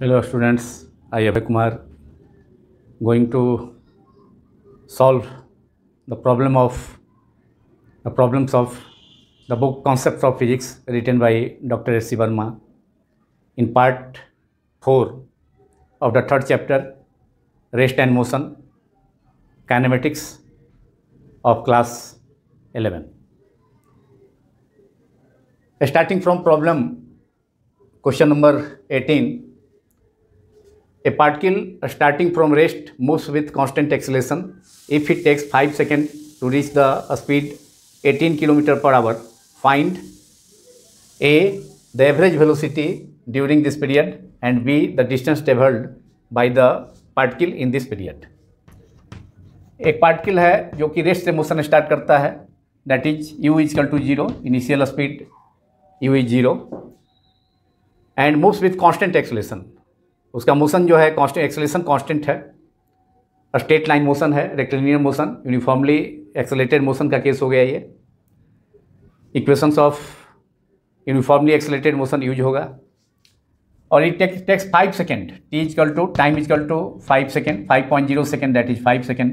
Hello students, I am Kumar going to solve the problem of the problems of the book Concepts of Physics written by Dr. S. C. Verma in part 4 of the third chapter Rest and Motion Kinematics of class 11. Starting from problem question number 18 a particle starting from rest moves with constant acceleration if it takes five second to reach the speed eighteen kilometer per hour find a the average velocity during this period and b the distance travelled by the particle in this period एक पार्टिकल है जो कि rest से motion start करता है that is u equal to zero initial speed u is zero and moves with constant acceleration उसका motion जो है कॉन्स्टेंट एक्सलेशन कॉन्स्टेंट है स्ट्रेट लाइन मोशन है rectilinear motion uniformly accelerated motion का case हो गया ये equations of uniformly accelerated motion use होगा और it takes takes five second t is equal to time equal to five second five point zero second that is five second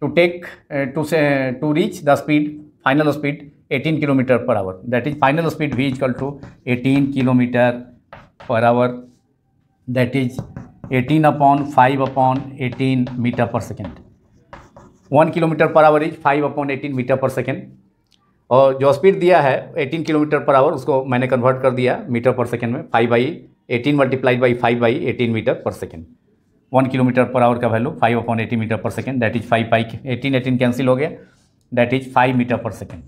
to take to से to reach the speed final speed 18 kilometer per hour that is final speed v is equal to 18 kilometer per hour that is 18 upon 5 upon 18 meter per second one kilometre per hour is 5 upon 18 meter per second और जो speed दिया है 18 kilometer per our उसको मैंने convert कर दिया metre per second में 5 by 18 multiplied by 5 by 18 meter per second one kilometre per hour का value 5 upon 18 meter per second that is 5 by 18 18 cancel हो गया that is 5 meter per second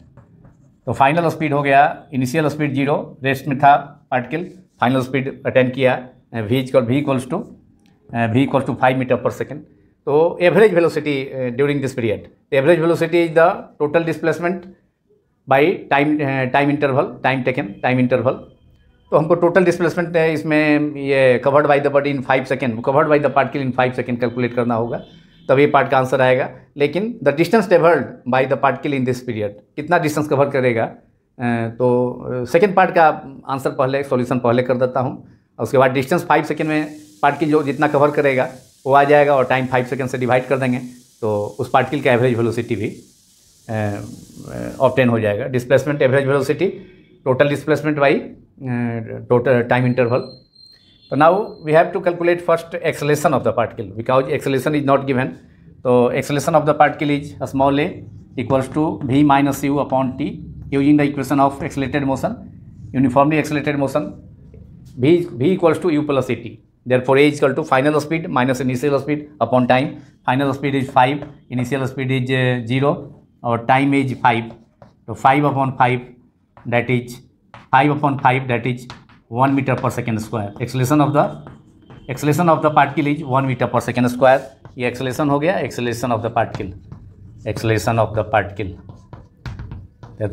तो final speed हो गया initial speed zero rest में था particle final speed attend किया v equals to v equals to five metre per second तो average velocity during this period average velocity is the total displacement by time time interval time taken time interval तो हमको total displacement इसमें ये covered by the body in five second covered by the particle in five second calculate करना होगा तब ये part का answer आएगा लेकिन the distance travelled by the particle in this period कितना डिस्टेंस कवर करेगा तो सेकेंड पार्ट का आंसर पहले सोल्यूशन पहले कर देता हूँ उसके बाद डिस्टेंस फाइव सेकेंड में पार्टिकल जो जितना कवर करेगा वो आ जाएगा और टाइम फाइव सेकेंड से डिवाइड कर देंगे तो उस पार्टिकल का एवरेज वेलोसिटी भी ऑप्टेन हो जाएगा displacement average velocity total displacement by total time interval तो now we have to calculate first acceleration of the particle because acceleration is not given तो acceleration of the particle is small a equals to v minus u upon t using the equation of accelerated motion uniformly accelerated motion v v equals to u plus a t therefore a equal to final speed minus initial speed upon time final speed is five initial speed is zero और time is five तो five upon five that is five upon five that is one meter per second square acceleration of the acceleration of the particle is one meter per second square ये acceleration हो गया acceleration of the particle acceleration of the particle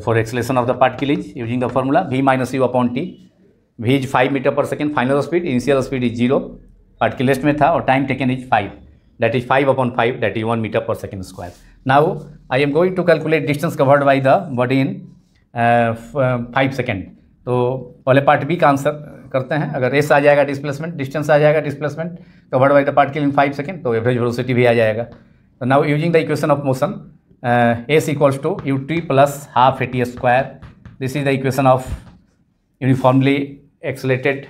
for acceleration of the particle is using the formula v minus u upon T V is five metre per second final speed initial speed is zero पार्टिकुलेट में था और time taken is five that is five upon five that is one meter per second square now I am going to calculate distance covered by the body in five second तो पहले part B का answer करते हैं अगर S आ जाएगा displacement distance आ जाएगा displacement covered by the particle in five second तो एवरेज वेलोसिटी भी आ जाएगा तो now using the equation of motion s equals to u t plus half a t square this is the equation of uniformly accelerated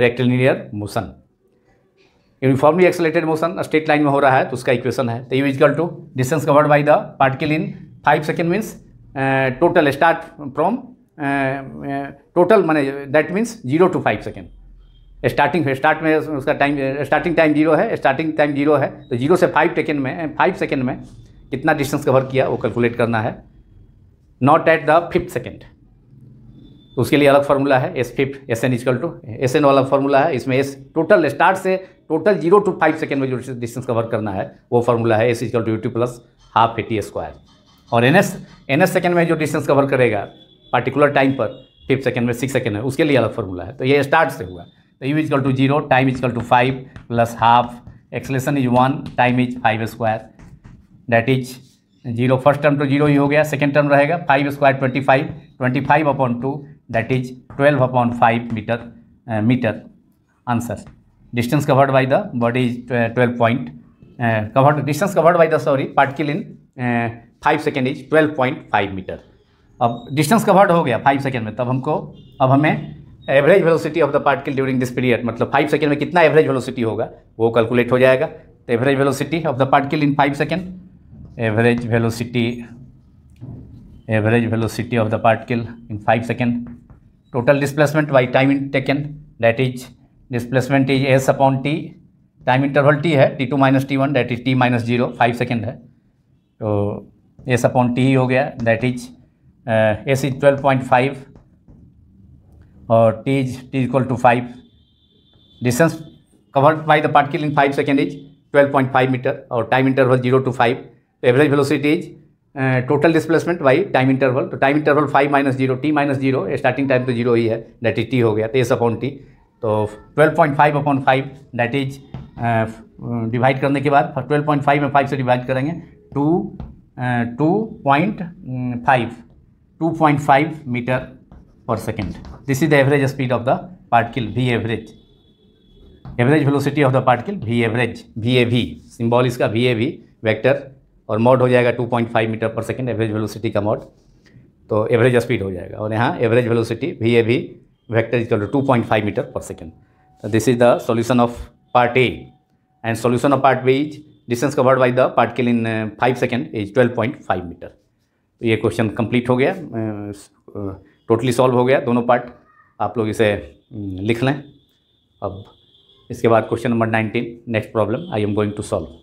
rectilinear motion uniformly accelerated motion straight line में हो रहा है तो उसका इक्वेशन uh, uh, uh, है तो u equal to distance covered by the particle in five second means total start from total माने that means zero to five second starting start में उसका टाइम स्टार्टिंग टाइम जीरो है starting time zero है तो zero से five second में five second में कितना डिस्टेंस कवर किया वो कैलकुलेट करना है not at the fifth second तो उसके लिए अलग फार्मूला है s fifth S n equal to s n वाला फार्मूला है इसमें एस टोटल स्टार्ट से total zero to five second में जो डिस्टेंस कवर करना है वो फार्मूला है s is equal to u plus half a t square और n s n s second में जो डिस्टेंस कवर करेगा पार्टिकुलर टाइम पर फिफ्थ सेकेंड में सिक्स सेकेंड में उसके लिए अलग फार्मूला है तो ये स्टार्ट से हुआ तो u equal to zero time equal to five plus half acceleration is one time is five square that is zero first term to zero ही हो गया सेकेंड टर्म रहेगा five square twenty five twenty five upon two that is 12 upon 5 meter meter answer distance covered by the body is twelve 12 covered distance covered distance covered by the sorry particle in uh, 5 second is 12.5 meter अब distance covered हो गया 5 second में तब हमको अब हमें average velocity of the particle during this period मतलब 5 second में कितना एवरेज वेलोसिटी होगा वो कैलकुलेट हो जाएगा तो average velocity of the particle in 5 second average velocity average velocity of the particle in 5 second total displacement by time taken that is displacement is s upon t time interval t है t two minus t one that is t minus zero five second है तो s upon t ही हो गया that is s is twelve point five और t is t equal to five distance cover by the particle in five second is twelve point five meter और time interval zero to five average velocity is total displacement by time interval तो time interval five minus zero t minus zero starting time तो zero ही है that is t हो गया तो s upon t तो twelve point five upon five that is divide करने के बाद ट्वेल्व पॉइंट फाइव में फाइव से डिवाइड करेंगे two two point five two point five metre per second this is the average speed of the particle v average average velocity of the particle v average v a v symbol इसका v a v vector और mod हो जाएगा 2.5 meter per second average velocity का mod तो average speed हो जाएगा और यहाँ average velocity v a v vector is two point five metre per second this is the solution of part a and solution of part b is distance covered by the particle in five second is twelve point five meter तो ये question complete हो गया totally solve हो गया दोनों part आप लोग इसे लिख लें अब इसके बाद question number nineteen next problem I am going to solve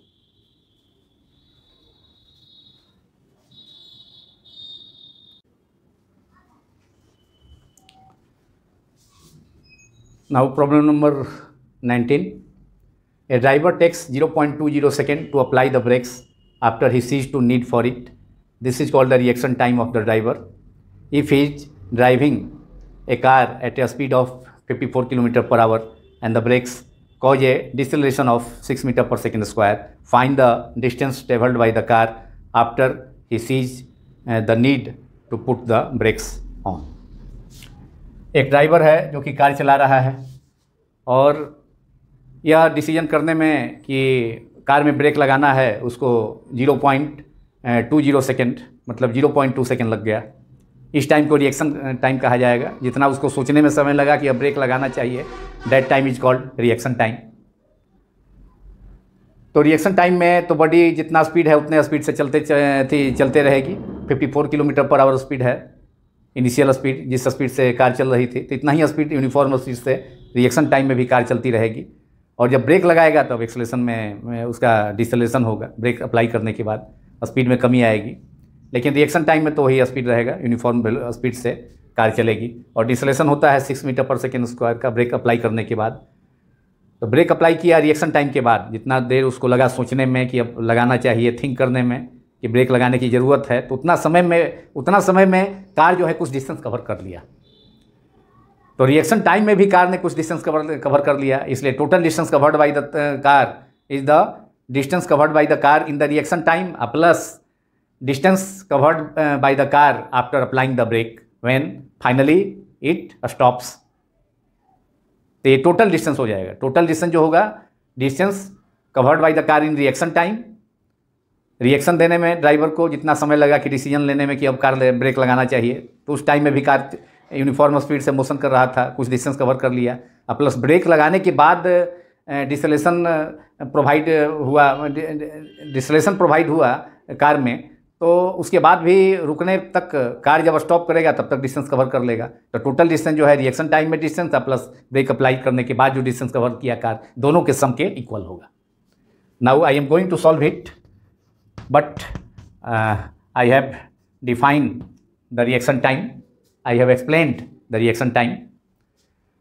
Now problem number 19. A driver takes 0.20 second to apply the brakes after he sees to need for it. This is called the reaction time of the driver. If he is driving a car at a speed of 54 km per hour and the brakes cause a deceleration of 6 meter per second square, find the distance traveled by the car after he sees uh, the need to put the brakes on. एक driver है जो कि car चला रहा है और यह decision करने में कि कार में ब्रेक लगाना है उसको zero point two zero second मतलब जीरो पॉइंट टू सेकेंड लग गया इस टाइम को रिएक्शन टाइम कहा जाएगा जितना उसको सोचने में समय लगा कि अब ब्रेक लगाना चाहिए that time is called reaction time तो रिएक्शन टाइम में तो बॉडी जितना स्पीड है उतने स्पीड से चलते थी चलते रहेगी 54 किलोमीटर पर आवर स्पीड है इनिशियल स्पीड जिस स्पीड से कार चल रही थी तो इतना ही स्पीड यूनिफॉर्म स्पीड से रिएक्शन टाइम में भी कार चलती रहेगी और जब ब्रेक लगाएगा तब तो एक्सलेशन में उसका डिसलेशन होगा ब्रेक अप्लाई करने के बाद स्पीड में कमी आएगी लेकिन रिएक्शन टाइम में तो वही स्पीड रहेगा यूनिफॉर्म स्पीड से कार चलेगी और डिसलेशन होता है six metre per second square का ब्रेक अप्लाई करने के बाद तो ब्रेक अप्लाई किया रिएक्शन टाइम के बाद जितना देर उसको लगा सोचने में कि अब लगाना चाहिए थिंक करने में कि ब्रेक लगाने की ज़रूरत है तो उतना समय में उतना समय में कार जो है कुछ डिस्टेंस कवर कर लिया तो रिएक्शन टाइम में भी कार ने कुछ डिस्टेंस कवर कवर कर लिया इसलिए total distance covered by the car is the distance covered by the car in the reaction time plus distance covered by the car after applying the brake when finally it stops तो ये total distance हो जाएगा total distance जो होगा distance covered by the car in reaction time reaction देने में driver को जितना समय लगा कि डिसीजन लेने में कि अब कार ब्रेक लगाना चाहिए तो उस टाइम में भी कार यूनिफॉर्म स्पीड से मोशन कर रहा था कुछ डिस्टेंस कवर कर लिया और प्लस ब्रेक लगाने के बाद डिसलेशन प्रोवाइड हुआ डिसलेशन प्रोवाइड हुआ कार में तो उसके बाद भी रुकने तक कार जब स्टॉप करेगा तब तक डिस्टेंस कवर कर लेगा तो टोटल डिस्टेंस जो है रिएक्शन टाइम में डिस्टेंस था प्लस ब्रेक अप्लाई करने के बाद जो डिस्टेंस कवर किया कार दोनों के सम के इक्वल होगा now I am going to solve it but uh, I have defined the reaction time. I have explained the reaction time.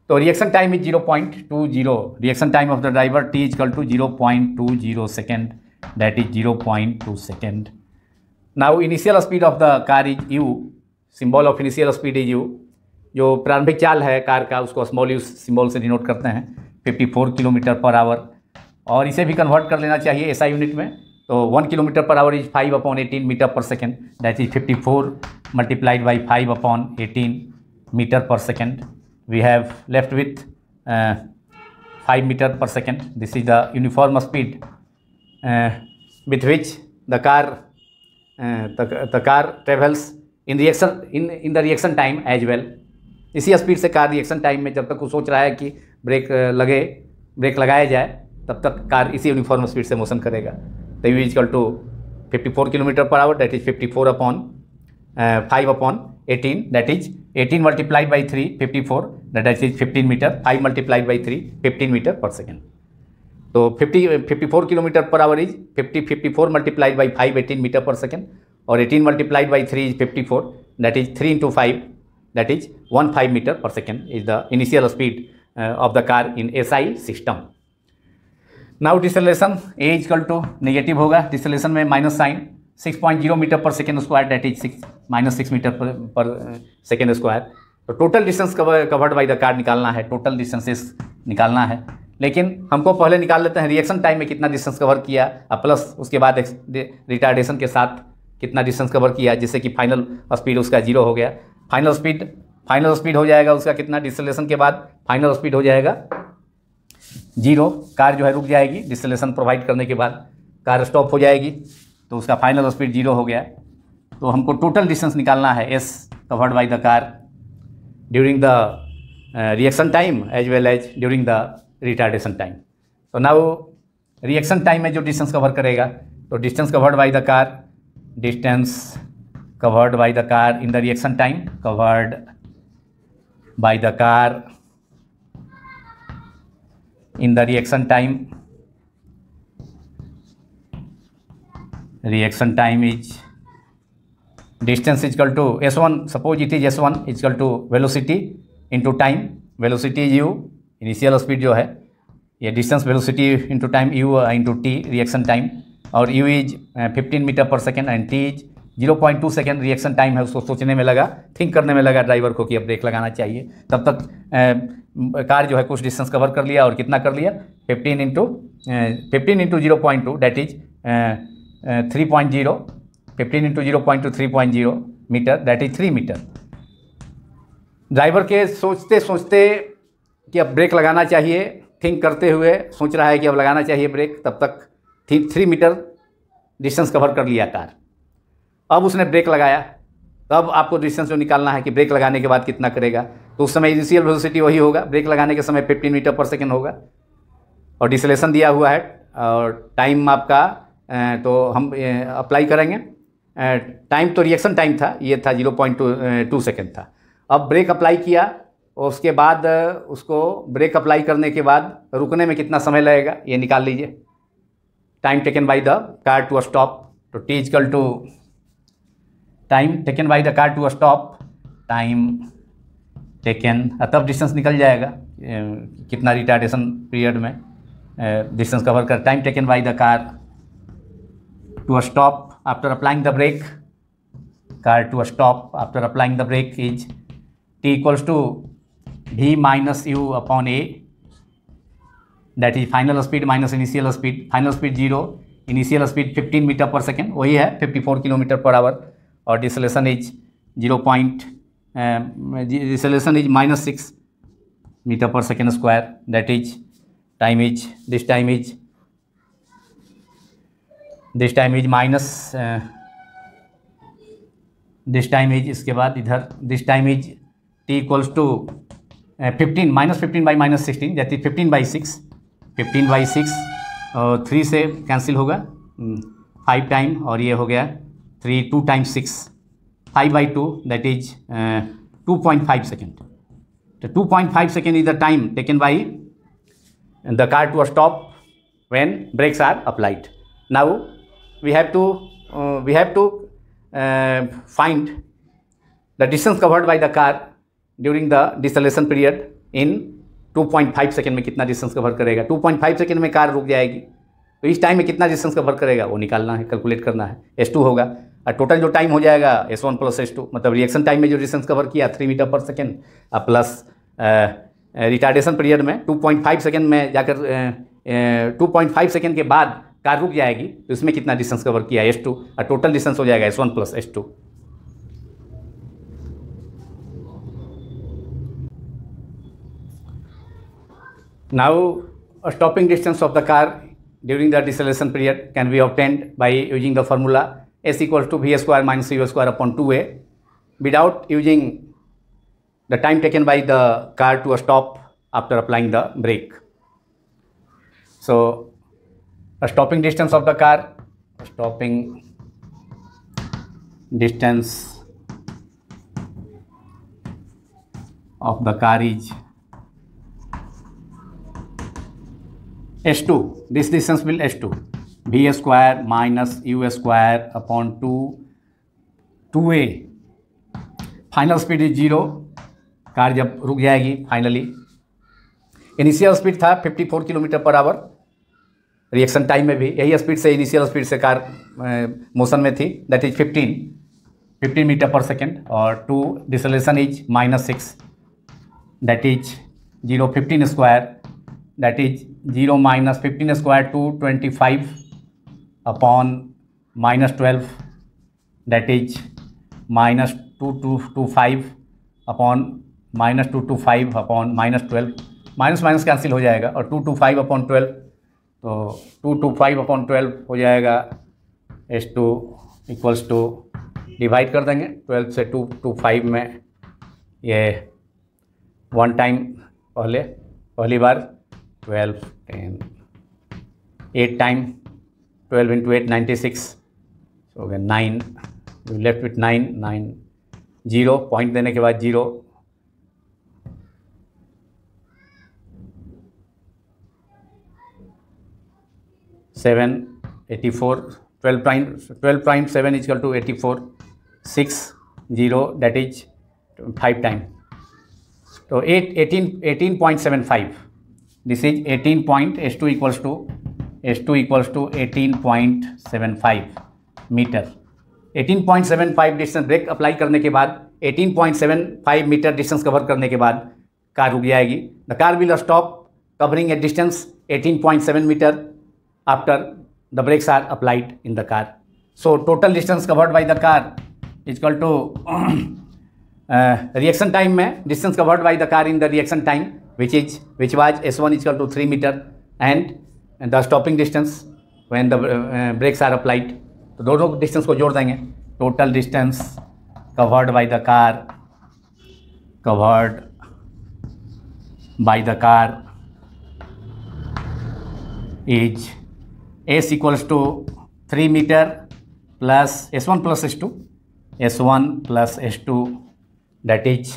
So reaction time is 0 0.20. Reaction time of the driver t is equal to 0 0.20 second. That is 0 0.2 second. Now initial speed of the car is u. Symbol of initial speed is u. जो प्रारंभिक चाल है car का उसको small u symbol से denote करते हैं 54 kilometre per hour और इसे भी कन्वर्ट कर लेना चाहिए एसआई SI यूनिट में तो one kilometre per hour is five upon eighteen metre per second that is fifty four multiplied by five upon eighteen metre per second we have left with five metre per second this is the uniform speed with which the car the car travels in reaction in in the reaction time as well इसी speed से car reaction time में जब तक वो सोच रहा है कि ब्रेक uh, लगे ब्रेक लगाया जाए तब तक कार इसी यूनिफॉर्म स्पीड से मोशन करेगा the u is equal to 54 kilometer per hour that is 54 upon uh, 5 upon 18 that is 18 multiplied by 3 54 that is 15 meter 5 multiplied by 3 15 meter per second तो 50 54 kilometre per hour is 50 54 multiplied by five eighteen metre per second और eighteen multiplied by three is fifty four that is three into five that is one five metre per second is the initial speed of the car in S I system now deceleration a is equal to negative होगा deceleration में minus sign six point zero metre per second square that is six minus six metre पर, per second square तो total distance covered by the car निकालना है total distances निकालना है लेकिन हमको पहले निकाल लेते हैं रिएक्शन टाइम में कितना डिस्टेंस कवर किया और प्लस उसके बाद रिटार्डेशन के साथ कितना डिस्टेंस कवर किया जिससे कि फाइनल स्पीड उसका जीरो हो गया फाइनल स्पीड फाइनल स्पीड हो जाएगा उसका कितना डिसलेशन के बाद फाइनल स्पीड हो जाएगा जीरो कार जो है रुक जाएगी डिस्टलेशन प्रोवाइड करने के बाद कार स्टॉप हो जाएगी तो उसका फाइनल स्पीड जीरो हो गया तो हमको टोटल डिस्टेंस निकालना है S covered by the car during the reaction time as well as during the retardation time तो ना वो रिएक्शन टाइम में जो डिस्टेंस कवर करेगा तो distance covered by the car distance covered by the car in the reaction time covered by the car in the reaction time reaction time is distance is equal to s1 suppose it is s1 is equal to velocity into time velocity u initial speed जो है ये distance velocity into time u into t reaction time और u is 15 metre per second and t is zero point two second reaction time है उसको सोचने में लगा think करने में लगा ड्राइवर को कि अब ब्रेक लगाना चाहिए तब तक कार जो है कुछ डिस्टेंस कवर कर लिया और कितना कर लिया fifteen into fifteen into zero point two that is three point zero fifteen into zero point two three point zero metre that is three metre driver के सोचते सोचते कि अब ब्रेक लगाना चाहिए थिंक करते हुए सोच रहा है कि अब लगाना चाहिए ब्रेक तब तक थ्री मीटर डिस्टेंस कवर कर लिया कार अब उसने ब्रेक लगाया तब तो आपको डिस्टेंस जो निकालना है कि ब्रेक लगाने के बाद कितना करेगा तो उस समय इनिशियल वेलोसिटी वही होगा ब्रेक लगाने के समय फिफ्टीन मीटर पर सेकेंड होगा और डिसलेशन दिया हुआ है और टाइम आपका तो हम अप्लाई करेंगे टाइम तो रिएक्शन टाइम था ये था जीरो पॉइंट टू सेकेंड था अब ब्रेक अप्लाई किया और उसके बाद उसको ब्रेक अप्लाई करने के बाद रुकने में कितना समय लगेगा ये निकाल लीजिए time taken by the car to a stop to t is equal to time taken by the car to stop time taken तब डिस्टेंस निकल जाएगा कितना रिटार्डेशन पीरियड में डिस्टेंस कवर कर time taken by the car to stop after applying the brake car to stop after applying the brake is t equals to v minus u upon a that is final speed minus initial speed final speed zero initial speed 15 metre per second वही है 54 kilometre per hour और deceleration is zero point deceleration is minus six metre per second square that is time is this time is this time is minus this time is इसके बाद इधर this time is t equals to fifteen minus fifteen by minus sixteen that fifteen by six fifteen by six three से cancel होगा five mm, time और ये हो गया 3 2 times 6 5 by 2 that is uh, 2.5 second the 2.5 second is the time taken by the car to a stop when brakes are applied now we have to uh, we have to uh, find the distance covered by the car during the deceleration period in 2.5 second में कितना distance cover करेगा 2.5 second में car रुक जाएगी तो इस time में कितना डिस्टेंस कवर करेगा वो निकालना है कैलकुलेट करना है एस टू होगा टोटल जो टाइम हो जाएगा S one plus S two मतलब रिएक्शन टाइम में जो डिस्टेंस कवर किया three metre per second plus retardation period में टू पॉइंट फाइव सेकेंड में जाकर टू पॉइंट फाइव सेकेंड के बाद कार रुक जाएगी तो इसमें कितना डिस्टेंस कवर किया एस टू और टोटल डिस्टेंस हो जाएगा S one plus S two now stopping distance of the car during the deceleration period can be obtained by using the formula s equals to v square minus u square upon 2a without using the time taken by the car to a stop after applying the brake. So a stopping distance of the car, stopping distance of the car is S2. This distance will S2. V square minus you square upon two two a final speed is zero car जब रुक जाएगी finally initial speed था 54 kilometre per our reaction time में भी यही speed से initial speed से car motion में थी that is 15 15 metre per second और two deceleration is minus six that is zero fifteen square that is zero minus fifteen square two twenty five upon minus twelve that is minus two two two five upon minus two two five upon minus twelve minus minus cancel हो जाएगा और two two five upon twelve तो two two five upon twelve हो जाएगा S two equals to divide कर देंगे twelve से to two five में ये वन टाइम पहले पहली बार twelve ten eight time 12 into 8, 96. So again 9, we left with 9, 9, 0, point देने के बाद 0. Seven eighty four twelve point twelve point seven is equal to eighty four six zero that is five time तो eight eighteen eighteen point seven five this is eighteen point S two equals to S two equals to eighteen point seven five metre eighteen point seven five distance brake apply करने के बाद eighteen point seven five metre distance cover करने के बाद car रुक जाएगी the car will stop covering a distance eighteen point seven metre after the brakes are applied in the car so total distance covered by the car is equal to reaction time में distance covered by the car in the reaction time which is which was S one is equal to three metre and the stopping distance when the brakes are applied तो दोनों distance को जोड़ देंगे total distance covered by the car covered by the car is S equals to three metre plus S one plus S two S one plus S two that is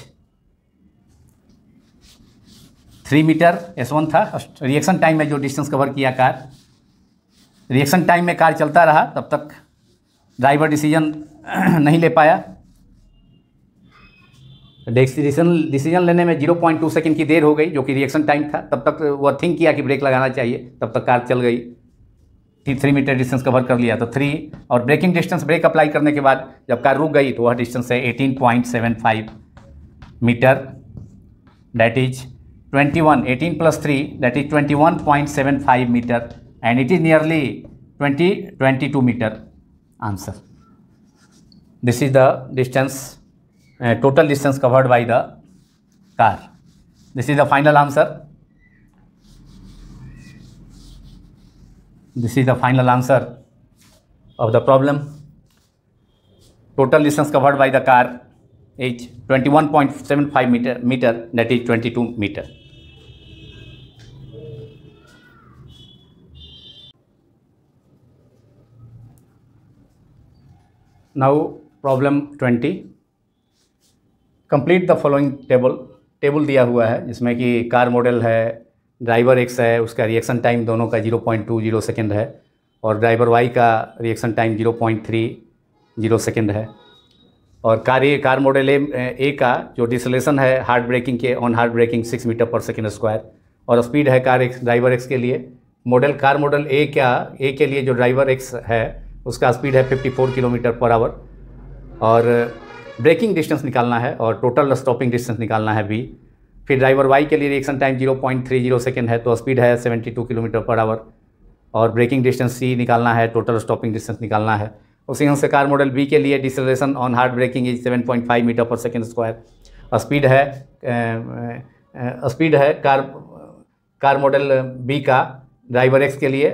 three metre S one था reaction time में जो distance cover किया car reaction time में car चलता रहा तब तक driver decision नहीं ले पाया डिसीजन डिसीजन लेने में जीरो पॉइंट टू सेकेंड की देर हो गई जो कि रिएक्शन टाइम था तब तक वह थिंक किया कि ब्रेक लगाना चाहिए तब तक कार चल गई थ्री मीटर डिस्टेंस कवर कर लिया तो थ्री और ब्रेकिंग डिस्टेंस ब्रेक अप्लाई करने के बाद जब कार रुक गई तो वह डिस्टेंस है eighteen point seven five metre that is 21, 18 plus 3, that is 21.75 meter and it is nearly 20, 22 meter answer. This is the distance, uh, total distance covered by the car. This is the final answer. This is the final answer of the problem. Total distance covered by the car is 21.75 meter, meter that is 22 meter. Now problem 20. Complete the following table table दिया हुआ है जिसमें कि car model है driver X है उसका reaction time दोनों का 0.20 सेकंड है और ड्राइवर वाई का रिएक्शन टाइम 0.30 सेकंड है और कार्य कार मॉडल ए का जो डिसलेशन है हार्ड ब्रेकिंग के on hard braking six metre per second square और स्पीड है कार एक्स ड्राइवर एक्स के लिए मॉडल कार मॉडल ए क्या ए के लिए जो ड्राइवर एक्स है उसका स्पीड है 54 किलोमीटर पर आवर और ब्रेकिंग डिस्टेंस निकालना है और टोटल स्टॉपिंग डिस्टेंस निकालना है बी फिर ड्राइवर वाई के लिए रिएक्शन टाइम 0.30 सेकेंड है तो स्पीड है 72 किलोमीटर पर आवर और ब्रेकिंग डिस्टेंस सी निकालना है टोटल स्टॉपिंग डिस्टेंस निकालना है उसी कार मॉडल बी के लिए deceleration on hard braking is 7.5 metre per second square speed है स्पीड है कार कार मॉडल बी का ड्राइवर एक्स के लिए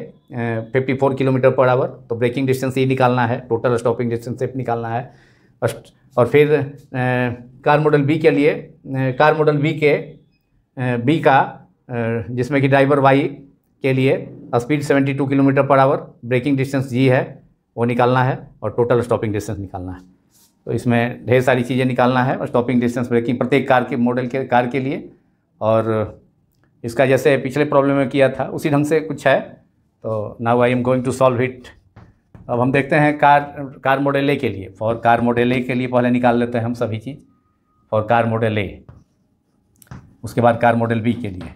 fifty four kilometre per hour तो ब्रेकिंग डिस्टेंस ये निकालना है टोटल स्टॉपिंग डिस्टेंस से निकालना है और फिर कार मॉडल बी के लिए कार मॉडल बी के बी का जिसमें कि ड्राइवर वाई के लिए speed 72 kilometre per hour braking distance जी है वो निकालना है और टोटल स्टॉपिंग डिस्टेंस निकालना है तो इसमें ढेर सारी चीज़ें निकालना है और स्टॉपिंग डिस्टेंस ब्रेकिंग प्रत्येक कार के मॉडल के कार के लिए और इसका जैसे पिछले प्रॉब्लम में किया था उसी ढंग से कुछ है तो now I am going to solve it अब हम देखते हैं कार कार मॉडल ए के लिए फॉर कार मॉडल ए के लिए पहले निकाल लेते हैं हम सभी चीज़ फॉर कार मॉडल ए उसके बाद कार मॉडल बी के लिए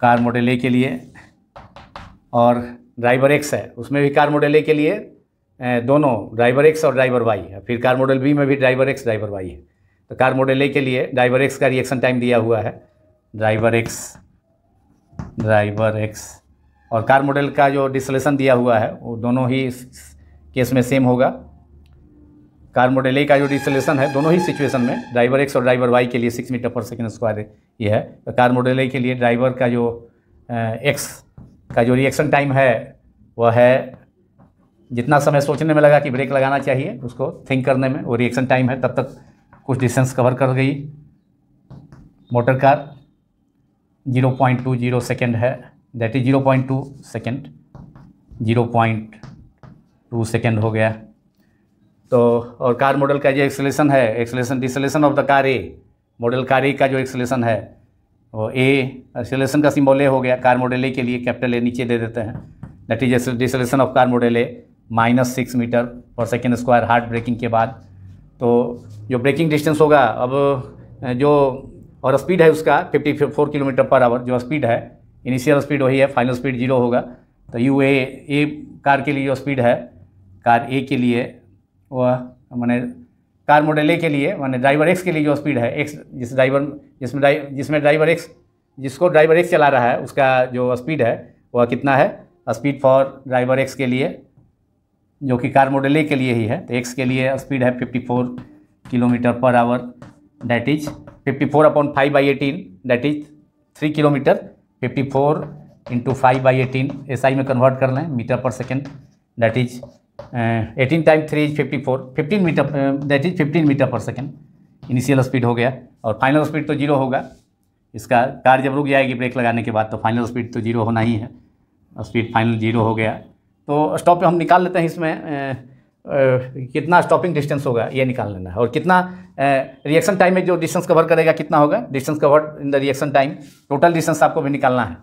कार मॉडल ए के लिए और ड्राइवर एक्स है उसमें भी कार मॉडल ए के लिए दोनों ड्राइवर एक्स और ड्राइवर वाई है फिर कार मॉडल बी में भी ड्राइवर एक्स ड्राइवर वाई है तो कार मॉडल ए के लिए ड्राइवर एक्स का रिएक्शन टाइम दिया हुआ है ड्राइवर एक्स ड्राइवर एक्स और कार मॉडल का जो डिसलेशन दिया हुआ है वो दोनों ही केस में सेम होगा कार मॉडल ए का जो डिसलेशन है दोनों ही सिचुएशन में ड्राइवर एक्स और ड्राइवर वाई के लिए six metre per second square ये है तो कार मॉडल ए के लिए ड्राइवर का जो एक्स का जो रिएक्शन टाइम है वह है जितना समय सोचने में लगा कि ब्रेक लगाना चाहिए उसको थिंक करने में वो रिएक्शन टाइम है तब तक कुछ डिस्टेंस कवर कर गई motor car zero point two zero second है that is zero point two second zero point two second हो गया तो और कार मॉडल का जो एक्सलेशन है acceleration deceleration of the car A model car A का जो एक्सलेशन है वो ए एक्सलेशन का सिम्बॉल ए हो गया कार मॉडल ए के लिए कैपिटल ए नीचे दे देते हैं that is deceleration of car model A minus six metre per second square hard braking के बाद तो जो ब्रेकिंग डिस्टेंस होगा अब जो और स्पीड है उसका 54 किलोमीटर पर आवर जो स्पीड है इनिशियल स्पीड वही है फाइनल स्पीड जीरो होगा तो यू ए ए कार के लिए जो स्पीड है कार ए के लिए वह मैंने कार मॉडल ए के लिए मैंने ड्राइवर एक्स के लिए जो स्पीड है एक्स जिस ड्राइवर जिसमें ड्राइ जिसमें ड्राइवर एक्स जिसको ड्राइवर एक्स चला रहा है उसका जो स्पीड है वह कितना है स्पीड फॉर ड्राइवर एक्स के लिए जो कि कार मॉडल ए के लिए ही है तो एक्स के लिए स्पीड है 54 kilometre per hour that is 54 four upon five by eighteen that is three kilometre 54 four into five by eighteen S में कन्वर्ट कर लें metre per second that is eighteen time three is fifty four fifteen metre that is fifteen metre per second initial speed हो गया और final speed तो zero होगा इसका car जब रुक जाएगी ब्रेक लगाने के बाद तो फाइनल स्पीड तो जीरो होना ही है स्पीड फाइनल जीरो हो गया तो स्टॉप हम निकाल लेते हैं इसमें कितना स्टॉपिंग डिस्टेंस होगा ये निकाल लेना है और कितना रिएक्शन टाइम में जो डिस्टेंस कवर करेगा कितना होगा distance cover in the reaction time total distance आपको भी निकालना है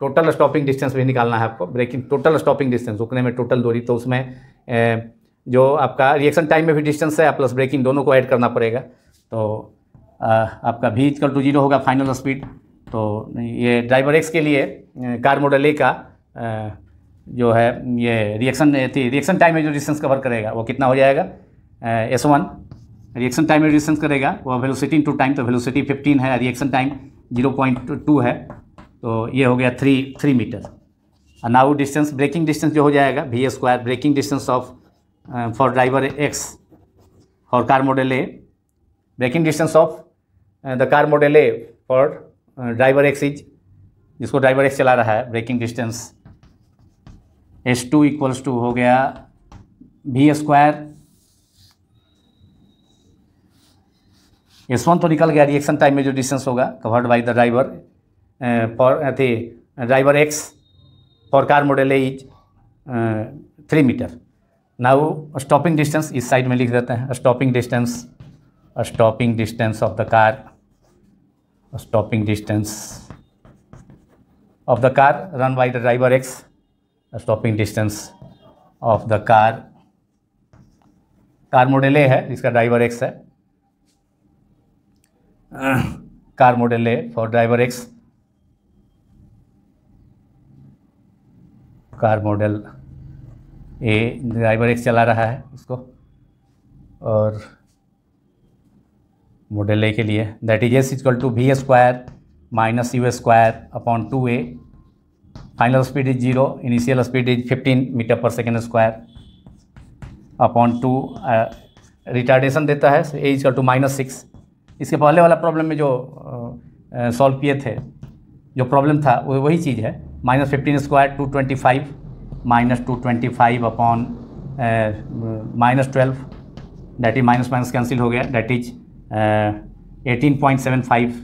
टोटल स्टॉपिंग डिस्टेंस भी निकालना है आपको ब्रेकिंग टोटल स्टॉपिंग डिस्टेंस रुकने में टोटल दूरी तो उसमें जो आपका रिएक्शन टाइम में भी डिस्टेंस है प्लस ब्रेकिंग दोनों को ऐड करना पड़ेगा तो आपका भी इजकल टू जीरो होगा फाइनल स्पीड तो ये ड्राइवर एक्स के लिए कार मॉडल ए का जो है ये रिएक्शन थी रिएक्शन टाइम में जो डिस्टेंस कवर करेगा वो कितना हो जाएगा एस वन रिएक्शन टाइम में डिस्टेंस करेगा वो वेलोसिटी टू टाइम तो वेलोसिटी 15 है रिएक्शन टाइम 0.2 है तो ये हो गया थ्री थ्री मीटर और नाउ डिस्टेंस ब्रेकिंग डिस्टेंस जो हो जाएगा V square braking distance of for driver X और car model A braking distance of the car model A for driver X is जिसको ड्राइवर एक्स चला रहा है braking distance S two equals to हो गया वी स्क्वायर एस वन तो निकल गया रिएक्शन टाइम में जो डिस्टेंस होगा covered by the driver for अथी driver X for car model है is three metre now stopping distance इस साइड में लिख देते हैं stopping distance stopping distance of the car stopping distance of the car run by the driver X stopping distance of the car car model A है जिसका driver X है car model A for driver X car model A driver X चला रहा है उसको और model A के लिए that is S is equal to V square minus you square upon two A final speed is 0 initial speed is 15 metre per second square upon two retardation देता है A is equal to minus six इसके पहले वाला problem में जो solve uh, uh, किए थे जो प्रॉब्लम था वो वही चीज़ है minus fifteen square two twenty five minus two twenty five upon minus twelve that is minus minus cancel हो गया that is eighteen point seven five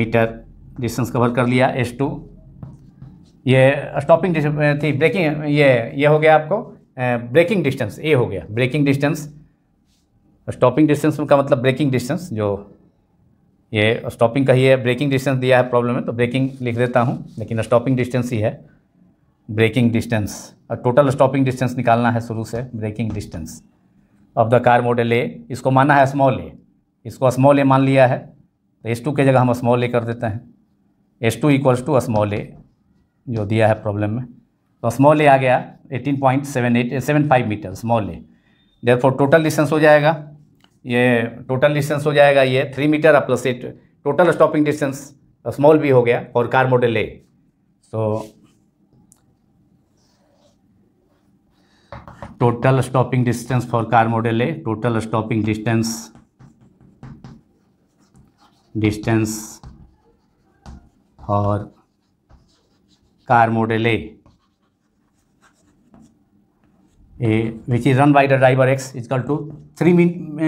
metre distance cover कर लिया एस टू ये स्टॉपिंग थी ब्रेकिंग ये ये हो गया आपको ब्रेकिंग डिस्टेंस ए हो गया ब्रेकिंग डिस्टेंस स्टॉपिंग डिस्टेंस का मतलब ब्रेकिंग डिस्टेंस जो ये स्टॉपिंग का ही है ब्रेकिंग डिस्टेंस दिया है प्रॉब्लम में तो ब्रेकिंग लिख देता हूँ लेकिन स्टॉपिंग डिस्टेंस ही है ब्रेकिंग डिस्टेंस और टोटल स्टॉपिंग डिस्टेंस निकालना है शुरू से braking distance of the car model A इसको माना है स्मॉल ए इसको स्मॉल ए मान लिया है तो एस टू की जगह हम स्मॉल ए कर देते हैं S two equals to small A जो दिया है प्रॉब्लम में तो स्मॉल ए आ गया eighteen point seven eight seven five metre small A therefore total distance हो जाएगा ये टोटल डिस्टेंस हो जाएगा ये three metre plus eight total stopping distance small भी हो गया और car model A so total stopping distance for car model A total stopping distance distance और Carmodale A which is run by the driver X is equal to three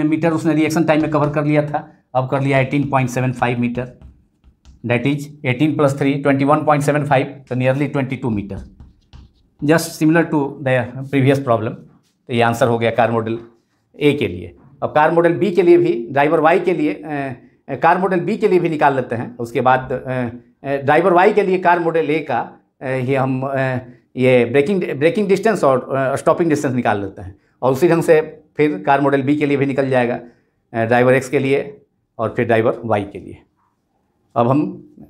metre उसने reaction time में cover कर लिया था अब कर लिया 18.75 metre that is eighteen plus three twenty one point seven five तो nearly twenty two metre just similar to the previous problem तो ये आंसर हो गया कार मॉडल ए के लिए अब कार मॉडल बी के लिए भी ड्राइवर वाई के लिए कार मॉडल बी के लिए भी निकाल लेते हैं उसके बाद ड्राइवर eh, वाई eh, के लिए कार मॉडल ए का ये हम ये ब्रेकिंग ब्रेकिंग डिस्टेंस और स्टॉपिंग डिस्टेंस निकाल लेते हैं और उसी ढंग से फिर कार मॉडल बी के लिए भी निकल जाएगा ड्राइवर एक्स के लिए और फिर ड्राइवर वाई के लिए अब हम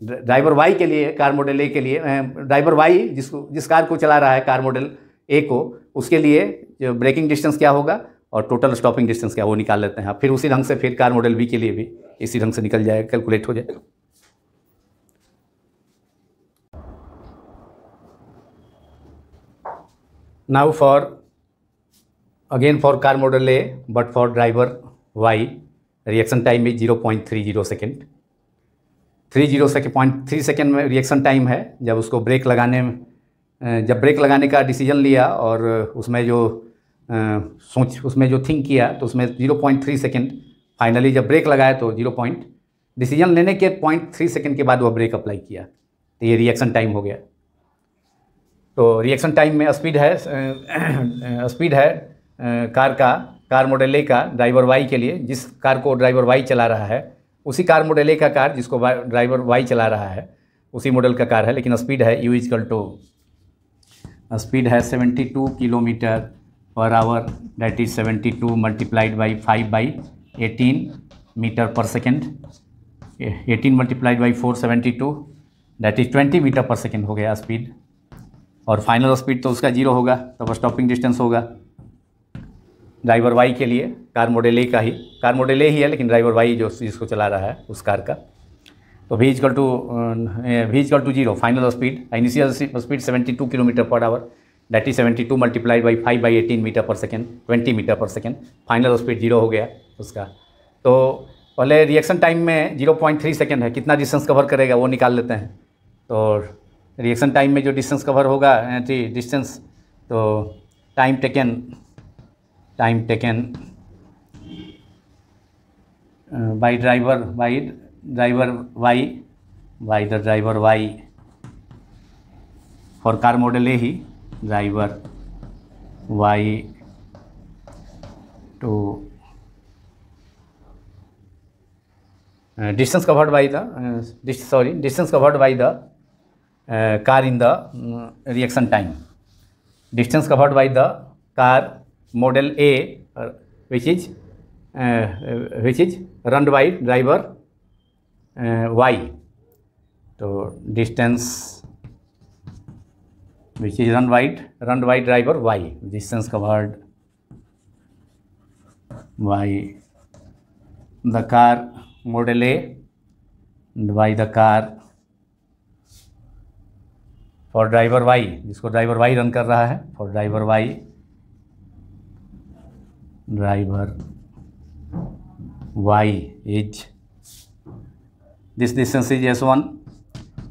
ड्राइवर वाई के लिए कार मॉडल ए के लिए ड्राइवर वाई जिस जिस कार को चला रहा है कार मॉडल ए को उसके लिए जो ब्रेकिंग डिस्टेंस क्या होगा और टोटल स्टॉपिंग डिस्टेंस क्या वो निकाल लेते हैं फिर उसी ढंग से फिर कार मॉडल बी के लिए भी इसी ढंग से निकल जाएगा कैलकुलेट हो जाएगा now for again for car model for but for driver Y reaction time is zero point three zero second three zero second point three second में रिएक्शन टाइम है जब उसको ब्रेक लगाने जब ब्रेक लगाने का डिसीजन लिया और उसमें जो आ, सोच उसमें जो थिंक किया तो उसमें zero point three second finally जब ब्रेक लगाया तो जीरो पॉइंट डिसीजन लेने के पॉइंट थ्री सेकेंड के बाद वह ब्रेक अप्लाई किया तो ये रिएक्शन टाइम हो गया तो रिएक्शन टाइम में स्पीड है स्पीड है कार का कार मॉडल ए का ड्राइवर वाई के लिए जिस कार को ड्राइवर वाई चला रहा है उसी कार मॉडल ए का कार जिसको ड्राइवर वाई चला रहा है उसी मॉडल का कार है लेकिन स्पीड है यू इजकल टू स्पीड है 72 kilometre per hour that is 72 multiplied by five by eighteen metre per second eighteen multiplied by four seventy two that is twenty metre per second हो गया speed और final speed तो उसका zero होगा तो तब stopping distance होगा driver Y के लिए कार मॉडल ए का ही कार मॉडल ए ही है लेकिन ड्राइवर वाई जो जिसको चला रहा है उस कार का तो V is equal to V is equal to zero final speed initial speed seventy two kilometre per hour that is seventy two multiplied by five by eighteen metre per second twenty metre per second final speed zero हो गया उसका तो पहले reaction time में zero point three second है कितना distance cover करेगा वो निकाल लेते हैं तो रिएक्शन टाइम में जो डिस्टेंस कवर होगा एंट्री डिस्टेंस तो time taken time taken by driver by driver Y by the driver Y for car model A ही driver Y to distance covered by the sorry distance covered by the car in the reaction time distance covered by the car model A which is which is run by driver Y तो distance which is run by run by driver Y distance covered by the car model a and the car for driver Y जिसको driver Y run कर रहा है for driver Y driver Y is this distance is S one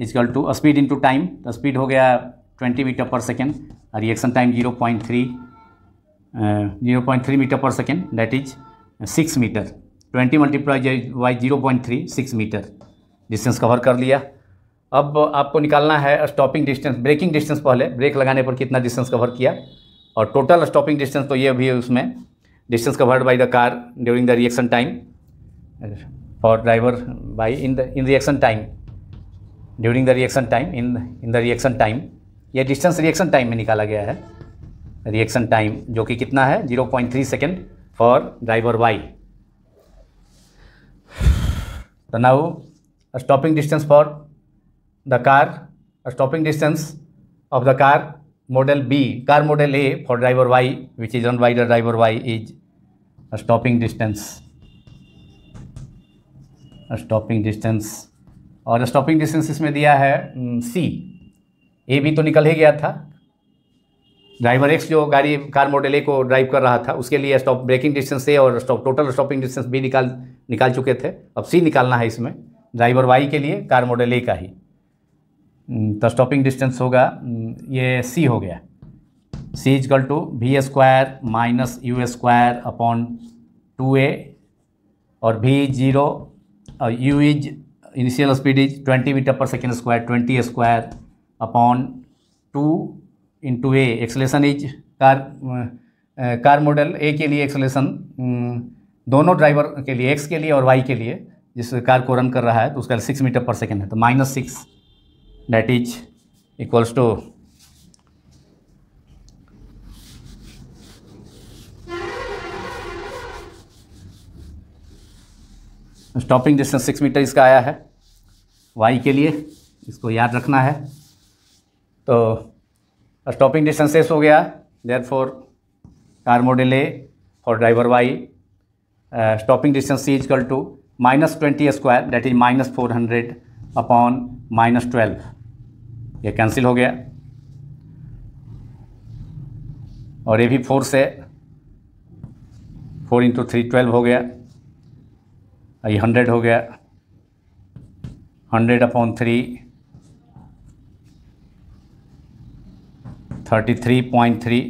is equal to speed into time time तो speed हो गया twenty metre per second reaction time zero point three zero point three metre per second that is six metre twenty multiply by zero point three six metre distance cover कर लिया अब आपको निकालना है stopping distance braking distance पहले brake लगाने पर कितना डिस्टेंस कवर किया और टोटल स्टॉपिंग डिस्टेंस तो ये भी है उसमें distance covered by the car during the reaction time for driver by in the in reaction time during the reaction time in in the reaction time ये distance reaction time में निकाला गया है रिएक्शन टाइम जो कि कितना है zero point second for driver Y तो now stopping distance for the car stopping distance of the car model B car model A for driver Y which is on by the driver Y is a stopping distance और stopping distance इसमें दिया है सी ए भी तो निकल ही गया था driver x जो गाड़ी कार मॉडल ए को ड्राइव कर रहा था उसके लिए स्टॉप ब्रेकिंग डिस्टेंस ए और stop total stopping distance B निकाल निकाल चुके थे अब सी निकालना है इसमें ड्राइवर वाई के लिए कार मॉडल ए का ही हम्म, तो स्टॉपिंग डिस्टेंस होगा हम्म, ये सी हो गया C is equal to V square minus you square upon two A और V zero U is initial speed is twenty metre per second square twenty square upon two into A acceleration is car car model A के लिए acceleration हम्म, दोनों driver के लिए x के लिए और Y के लिए जिस कार को रन कर रहा है तो उसका सिक्स मीटर पर सेकेंड है तो minus six that is equals to stopping distance six metre इसका आया है वाई के लिए इसको याद रखना है तो स्टॉपिंग डिस्टेंस एस हो गया therefore car model A for driver Y stopping distance C is equal to minus twenty square that is minus four hundred upon minus twelve ये कैंसिल हो गया और ये भी फोर से फोर इंटू थ्री ट्वेल्व हो गया ये हंड्रेड हो गया hundred upon three thirty three point three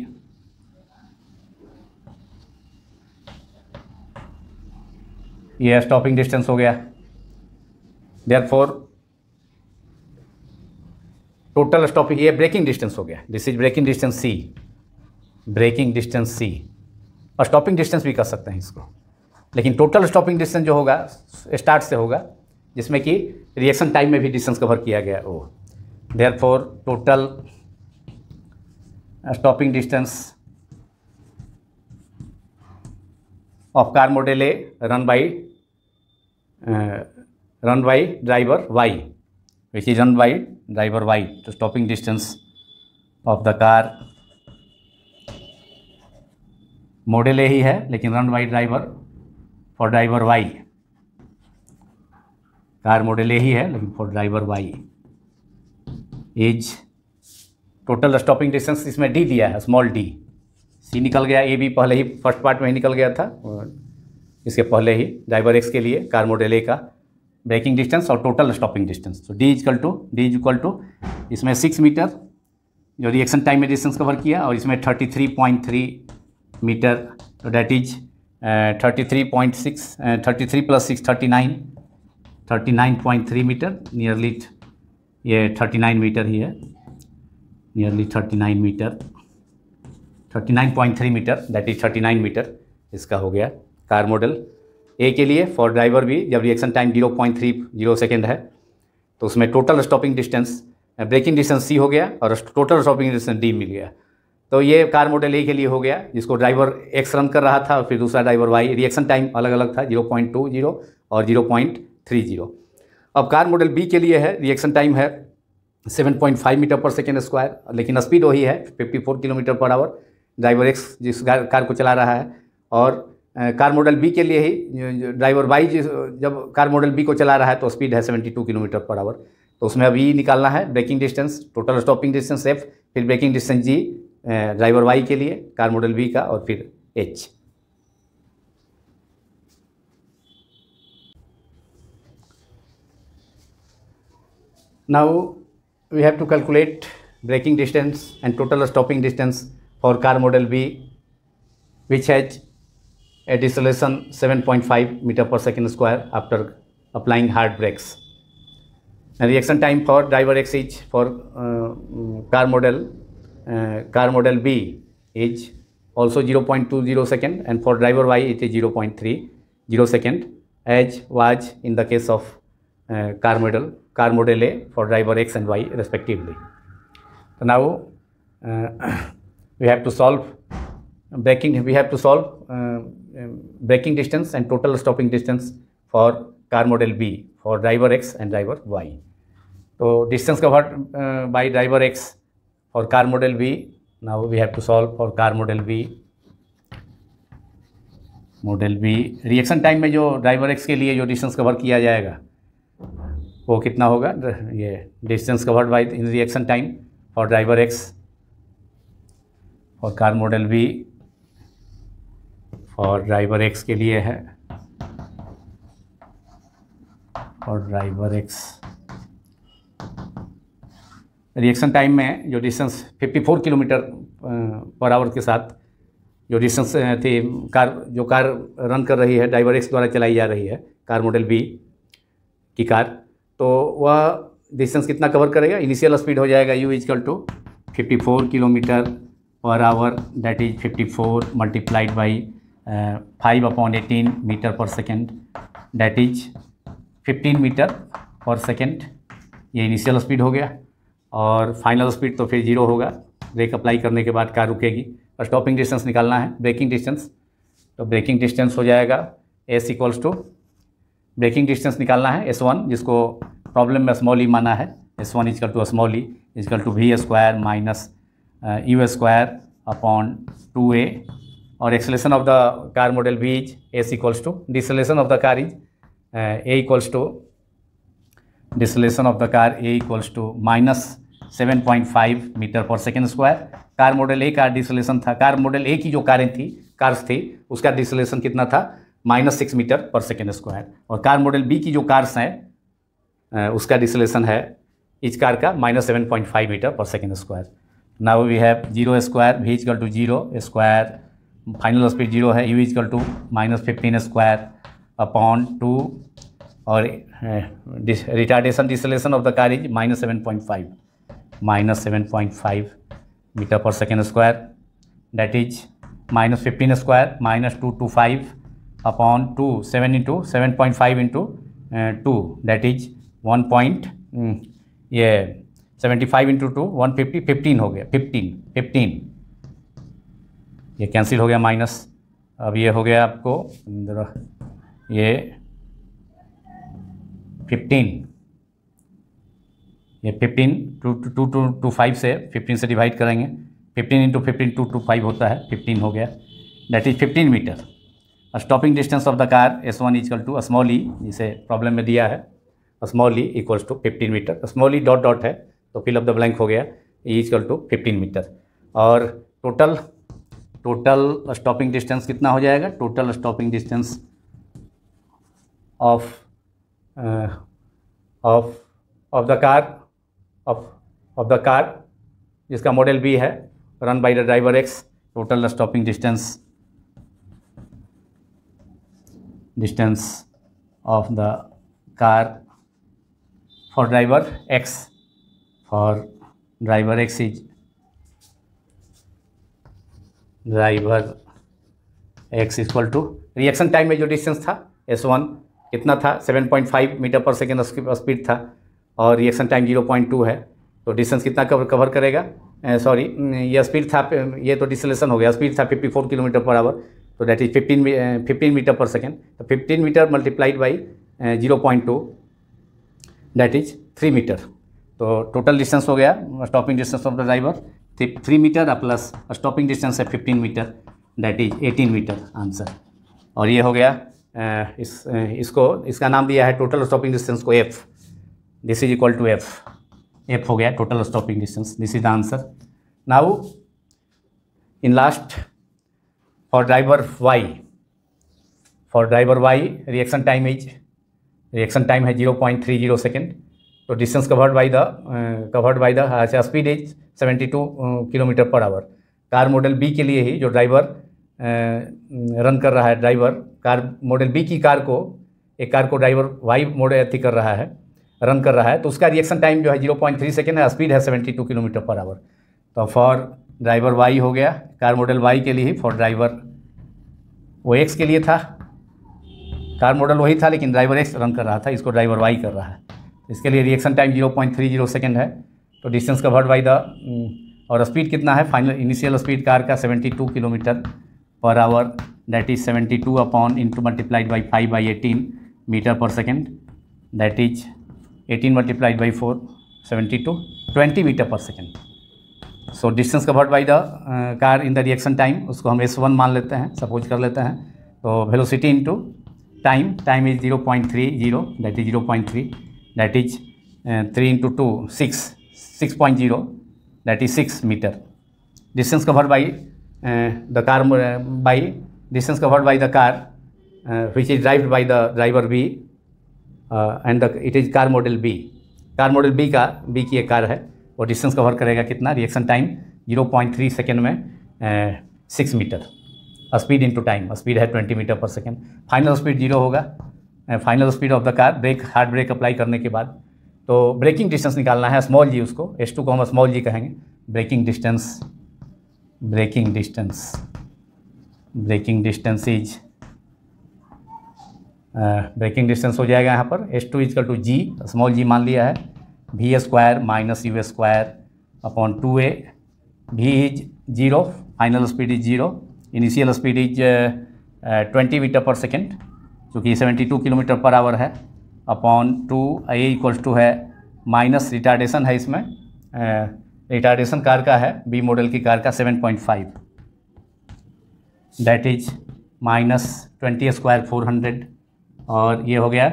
ये स्टॉपिंग डिस्टेंस हो गया देयर फोर टोटल स्टॉप ये ब्रेकिंग डिस्टेंस हो गया this is braking distance C braking distance C और स्टॉपिंग डिस्टेंस भी कर सकते हैं इसको लेकिन टोटल स्टॉपिंग डिस्टेंस जो होगा स्टार्ट से होगा जिसमें कि रिएक्शन टाइम में भी डिस्टेंस कवर किया गया वो therefore total stopping distance of car model A run by run by driver Y which is run by driver y to stopping distance of the car model ही है लेकिन run by driver for driver Y car model ही है लेकिन for driver Y as total stopping distance इसमें D दिया है small D C निकल गया ए भी पहले ही फर्स्ट पार्ट में ही निकल गया था और इसके पहले ही ड्राइवर एक्स के लिए कार मॉडल ए का ब्रेकिंग डिस्टेंस और टोटल स्टॉपिंग डिस्टेंस तो D is equal to D is equal to इसमें सिक्स मीटर जो रिएक्शन टाइम में डिस्टेंस कवर किया और इसमें thirty three point three metre तो that is thirty three point six thirty three plus six thirty nine thirty nine point three metre nearly ये thirty nine metre ही है nearly thirty nine metre thirty nine point three metre that is thirty nine metre इसका हो गया car model A के लिए for driver भी जब reaction time zero point three zero second है तो उसमें total stopping distance braking distance C हो गया और टोटल स्टॉपिंग डिस्टेंस डी मिल गया तो ये कार मॉडल ए के लिए हो गया जिसको ड्राइवर एक्स रन कर रहा था और फिर दूसरा ड्राइवर वाई रिएक्शन टाइम अलग अलग था जीरो पॉइंट टू जीरो और जीरो पॉइंट थ्री जीरो अब कार मॉडल बी के लिए है रिएक्शन टाइम है 7.5 मीटर पर सेकेंड स्क्वायर लेकिन स्पीड वही है 54 kilometre per hour driver X जिस कार को चला रहा है और कार मॉडल बी के लिए ही ड्राइवर वाई जब कार मॉडल बी को चला रहा है तो स्पीड है 72 किलोमीटर पर आवर तो उसमें अभी निकालना है braking distance total stopping distance F फिर braking distance G driver Y के लिए कार मॉडल बी का और फिर H now we have to calculate braking distance and total stopping distance for car model B which has at deceleration 7.5 meter per second square after applying hard brakes. Now reaction time for driver X is for uh, car model uh, car model B is also 0.20 second and for driver Y it is 0.30 second as was in the case of uh, car model car model A for driver X and Y respectively. So now uh, we have to solve braking we have to solve uh, braking distance and total stopping distance for car model B for driver X and driver Y. So distance covered uh, by driver X for car model B. Now we have to solve for car model B. Model B reaction time में जो driver X के लिए जो distance cover किया जाएगा वो कितना होगा ये distance covered by in reaction time for driver X for car model B और ड्राइवर एक्स के लिए है और ड्राइवर एक्स रिएक्शन टाइम में जो डिस्टेंस 54 किलोमीटर पर आवर के साथ जो डिस्टेंस थी कार जो कार रन कर रही है ड्राइवर एक्स द्वारा चलाई जा रही है कार मॉडल बी की कार तो वह डिस्टेंस कितना कवर करेगा इनिशियल स्पीड हो जाएगा U equal to four kilometre per hour that is 54 four multiplied by five upon eighteen metre per second that is fifteen metre per second ये initial speed हो गया और फाइनल स्पीड तो फिर zero होगा break apply करने के बाद कार रुकेगी और स्टॉपिंग डिस्टेंस निकालना है ब्रेकिंग डिस्टेंस तो ब्रेकिंग डिस्टेंस हो जाएगा S equals to braking distance निकालना है एस वन जिसको प्रॉब्लम में स्मॉल ई e माना है S one is equal to small E equal to V square minus you square upon two A acceleration of the car model B is S equals to deceleration of the car is A equals to deceleration of the car A equals to minus seven point five metre per second square car model A का deceleration था car model ए की जो कारें थी cars थी उसका deceleration कितना था minus six metre per second square और कार मॉडल बी की जो कार्स हैं उसका डिसलेशन है इस कार का minus seven point five metre per second square now we have zero square V is equal to zero square final speed zero है U equal to minus fifteen square upon two और retardation deceleration of the car is minus seven point five minus seven point five metre per second square that is minus fifteen square minus two two five upon two seven into seven point five into to that is one point ये seventy five into two one fifty fifteen हो गया fifteen fifteen ये cancel हो गया minus अब ये हो गया आपको ये फिफ्टीन ये fifteen two two two two five से फिफ्टीन से डिवाइड करेंगे fifteen into fifteen two two five होता है फिफ्टीन हो गया that is fifteen metre stopping distance of the car S one is equal to small E जिसे problem में दिया है small E equals to fifteen metre small E dot dot है तो फिल ऑफ द ब्लैंक हो गया E equal to fifteen metre और total total stopping distance कितना हो जाएगा total stopping distance of of of the car of of the car जिसका model B है run by the driver X total stopping distance distance of the car for driver X for driver X is driver X equal to reaction time में जो distance था S one कितना था 7.5 metre per second speed था और reaction time 0.2 है तो distance कितना कवर कवर करेगा सॉरी ये स्पीड था ये तो डिसलेशन हो गया स्पीड था 54 किलोमीटर पर आवर तो that is 15 15 metre per second तो 15 metre multiplied by 0.2 that is 3 metre तो टोटल डिस्टेंस हो गया stopping distance of the driver three metre plus stopping distance है fifteen metre that is eighteen metre answer और ये हो गया इस इसको इसका नाम दिया है टोटल स्टॉपिंग डिस्टेंस को F this is equal to F F हो गया total stopping distance this is the answer now in last for driver Y for driver Y reaction time is reaction time है zero point three zero second तो distance covered by the covered by the अच्छा speed is 72 kilometre per hour car model B के लिए ही जो driver run uh, कर रहा है driver car model B की कार को एक कार को ड्राइवर वाई मॉडल अथी कर रहा है रन कर रहा है तो उसका रिएक्शन टाइम जो है जीरो पॉइंट थ्री सेकेंड है स्पीड है seventy two kilometre per hour तो फॉर ड्राइवर वाई हो गया कार मॉडल वाई के लिए ही फॉर ड्राइवर वो एक्स के लिए था कार मॉडल वही था लेकिन ड्राइवर एक्स रन कर रहा था इसको ड्राइवर वाई कर रहा है इसके लिए reaction time zero point three zero second है तो डिस्टेंस कवर्ड बाई द और स्पीड कितना है फाइनल इनिशियल स्पीड कार का seventy two kilometre per hour that is seventy two upon into multiplied by five by eighteen metre per second that is eighteen multiplied by four seventy two twenty metre per second so distance covered by the car in the reaction time उसको हम S one मान लेते हैं suppose कर लेते हैं तो velocity into time time is zero point three zero that is zero point three that is uh, 3 into 2, 6, 6.0, that is 6 meter. Distance covered by uh, the car, by distance covered by the car, which is driven by the driver B, and the, it is car model B. Car model B का B की एक car है और distance cover करेगा कितना reaction time 0.3 second में six metre speed into time speed है 20 metre per second final speed zero होगा final speed of the car brake hard brake apply करने के बाद तो ब्रेकिंग डिस्टेंस निकालना है स्मॉल जी उसको एस टू को हम स्मॉल जी कहेंगे braking distance braking distance braking distance is braking distance हो जाएगा यहाँ पर S two equal to G small G मान लिया है V square minus you square upon two A V is zero final speed is zero initial speed is twenty metre per second seventy 72 kilometre per hour है upon two A equals to है minus retardation है इसमें retardation car का है B model की car का 7.5 that is minus twenty square four hundred और ये हो गया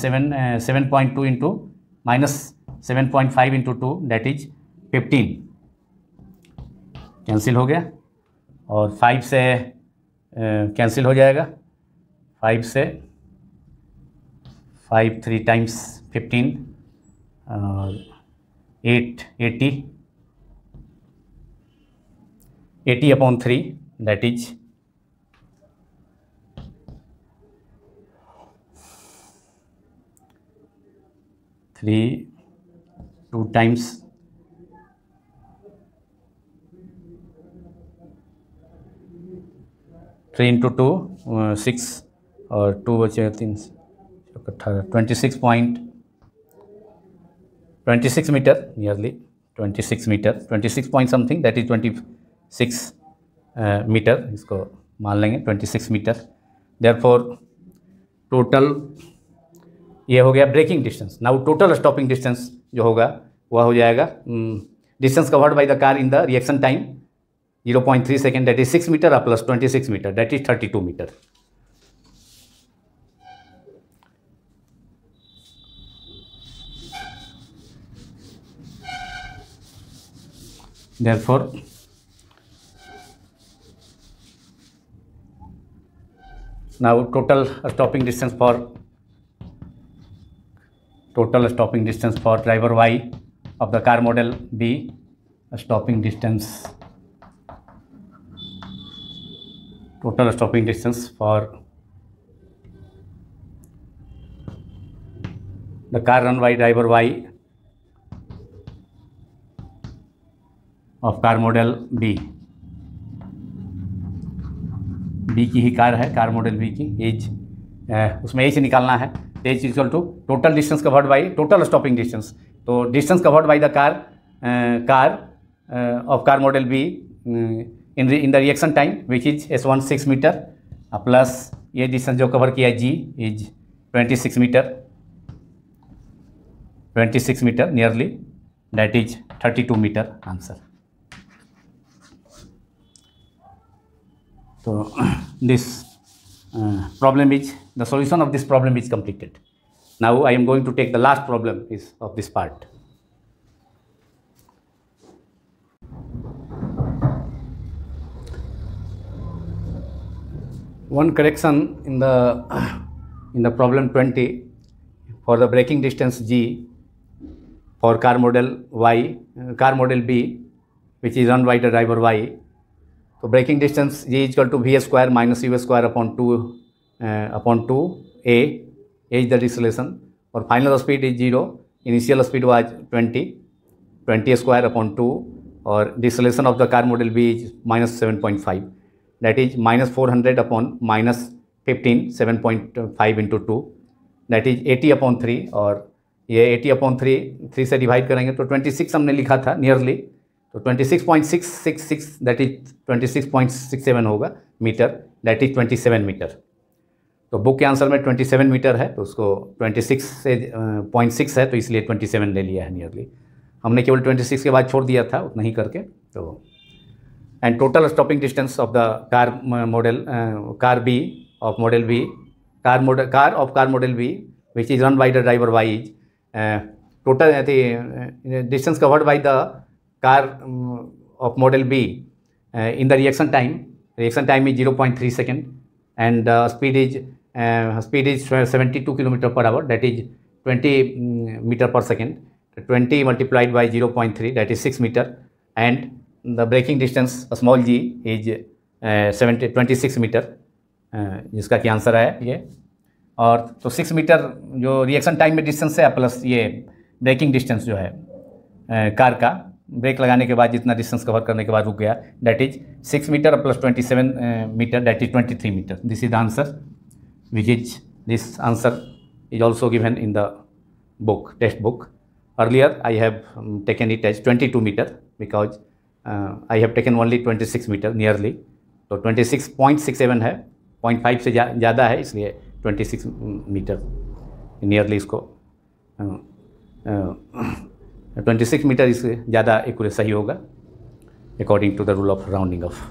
seven seven point two into minus seven point five into two that is fifteen cancel हो गया और फाइव से कैंसिल हो जाएगा फाइव से फाइव थ्री टाइम्स फिफ्टीन और eight eighty eighty upon three that is three two times three into two six और two बचे तीन अट्ठारह twenty six point twenty six metre nearly twenty six metre twenty six point something that is twenty six metre इसको मान लेंगे twenty six metre therefore total ये हो गया braking distance now total stopping distance जो होगा वह हो जाएगा distance covered by the car in the reaction time 0.3 second that is six metre plus twenty six metre that is thirty two metre therefore now total stopping distance for total stopping distance for driver y of the car model b stopping distance total stopping distance for the car run by driver y of car model B B की ही car है car model B की H उसमें H निकालना है H equal to total distance covered by total stopping distance तो distance covered by the car car of car model B in in the reaction time which is S one six metre plus ये distance जो cover किया G is twenty six metre twenty six metre nearly that is thirty two metre answer So this uh, problem is, the solution of this problem is completed. Now I am going to take the last problem is of this part. One correction in the, in the problem 20 for the braking distance G for car model Y, uh, car model B which is run by the driver Y तो braking distance ये equal to V square minus you square upon two upon two A is the deceleration और final speed is zero initial speed was twenty twenty square upon two और deceleration of the car model B is minus seven point five is minus four hundred upon minus fifteen seven point five into two that is eighty upon three और ये eighty upon three three से divide करेंगे तो twenty six हमने लिखा था nearly तो 26.666 that is 26.67 होगा मीटर दैट इज 27 मीटर तो बुक के आंसर में 27 मीटर है तो उसको 26 से पॉइंट uh, है तो इसलिए 27 ले लिया है नियरली हमने केवल 26 के बाद छोड़ दिया था उतना ही करके तो and total stopping distance of the car model car B of model B car model car of car model B which is run by the driver Y is total distance covered by the car um, of model B uh, in the reaction time. Reaction time is 0.3 second and uh, speed is uh, speed is 72 km per hour. That is 20 um, meter per second. 20 multiplied by 0.3 that is 6 meter and the braking distance a small g is uh, 70 26 metre जिसका कि answer है ये और तो six metre जो reaction time में distance है plus ये ब्रेकिंग डिस्टेंस जो है कार का ब्रेक लगाने के बाद जितना डिस्टेंस कवर करने के बाद रुक गया that is six metre plus twenty seven metre that is twenty three metre this is the answer which is this answer is also given in the book test book earlier I have taken it as twenty two metre because I have taken only twenty six metre nearly तो twenty six point six seven है point five से ज़्यादा जा, है इसलिए twenty six metre nearly इसको uh, uh, twenty six metre इससे ज़्यादा एक सही होगा according to the rule of rounding off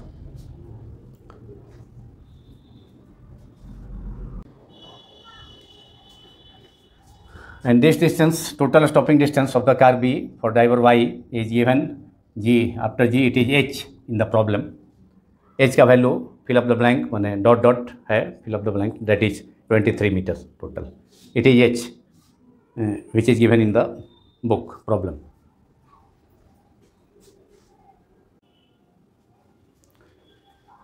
and this distance total stopping distance of the car B for driver Y is even G after G it is H in the problem H का value fill up the blank मैंने dot dot है fill up the blank that is 23 metres total it is H which is given in the book problem.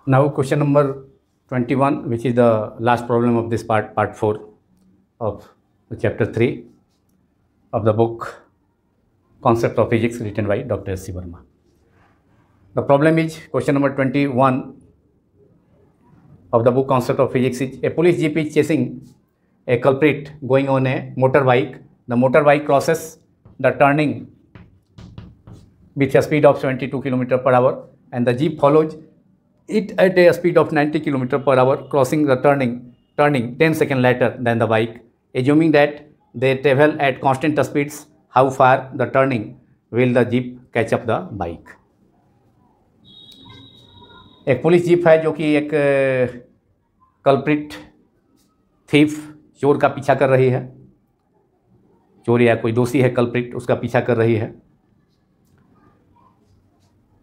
Now question number 21 which is the last problem of this part, part 4 of the chapter 3 of the book Concept of Physics written by Dr. S. C. Verma. The problem is question number 21 of the book Concept of Physics is a police jeep is chasing a culprit going on a motorbike. The motorbike crosses the turning with a speed of 72 km per hour and the jeep follows it at a speed of 90 km per hour crossing the turning turning 10 second later than the bike assuming that they travel at constant speeds how far the turning will the jeep catch up the bike एक police jeep है जो कि एक culprit thief चोर का पीछा कर रही है चोर या कोई दोषी है कल्प्रिट उसका पीछा कर रही है